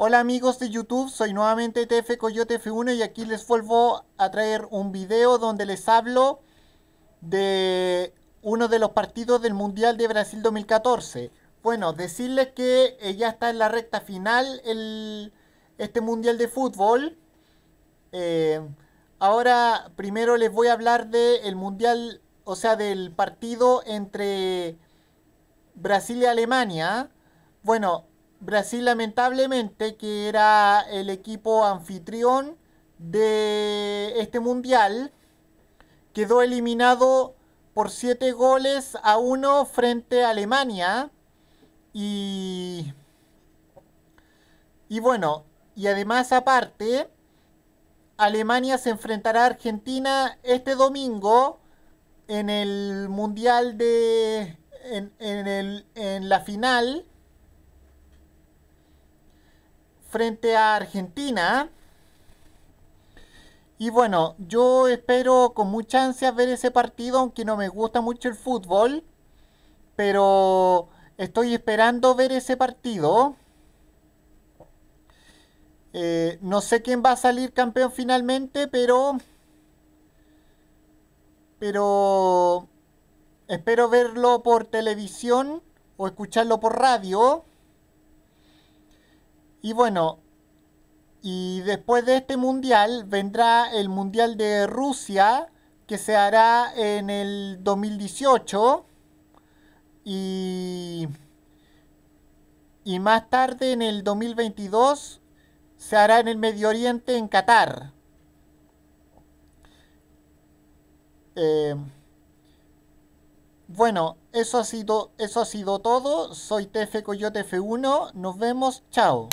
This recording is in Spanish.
Hola amigos de YouTube, soy nuevamente TF Coyote F1 y aquí les vuelvo a traer un video donde les hablo de uno de los partidos del Mundial de Brasil 2014. Bueno, decirles que eh, ya está en la recta final este Mundial de Fútbol. Eh, ahora primero les voy a hablar del Mundial, o sea, del partido entre Brasil y Alemania. Bueno, Brasil lamentablemente, que era el equipo anfitrión de este mundial, quedó eliminado por 7 goles a 1 frente a Alemania. Y, y bueno, y además aparte, Alemania se enfrentará a Argentina este domingo en el Mundial de... en, en, el, en la final frente a Argentina. Y bueno, yo espero con mucha ansia ver ese partido, aunque no me gusta mucho el fútbol. Pero estoy esperando ver ese partido. Eh, no sé quién va a salir campeón finalmente, pero... Pero... Espero verlo por televisión o escucharlo por radio. Y bueno, y después de este mundial vendrá el mundial de Rusia que se hará en el 2018 y, más tarde en el 2022 se hará en el Medio Oriente en Qatar. Em, bueno, eso ha sido, eso ha sido todo. Soy TF Coyote F1. Nos vemos. Chao.